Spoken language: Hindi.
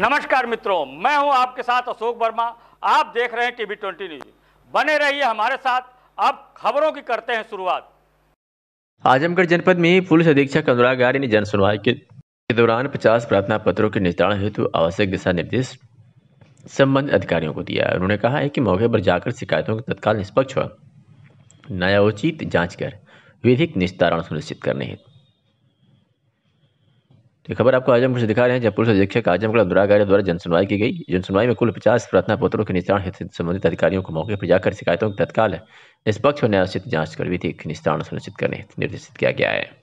नमस्कार मित्रों मैं हूं आपके साथ अशोक वर्मा आप देख रहे हैं टीवी ट्वेंटी न्यूज बने रहिए हमारे साथ अब खबरों की करते हैं शुरुआत आजमगढ़ जनपद में पुलिस अधीक्षक अनुराग आर्य ने जन सुनवाई के दौरान 50 प्रार्थना पत्रों के निस्तारण हेतु आवश्यक दिशा निर्देश संबंधित अधिकारियों को दिया उन्होंने कहा है कि मौके पर जाकर शिकायतों की तत्काल निष्पक्ष व न्यायोचित जाँच कर विधिक निस्तारण सुनिश्चित करने हेतु ये खबर आपको आजम से दिखा रहे हैं जब पुलिस अधीक्षक आजम अनुराग आर्य द्वारा जनसुनवाई की गई जनसुनवाई में कुल पचास प्रार्थना पत्रों के निस्तारण हेतु संबंधित अधिकारियों को मौके पर जाकर शिकायतों की तत्काल निष्पक्ष और न्यायोचित जांच कर थी निस्तारण सुनिश्चित करने निर्देशित किया गया है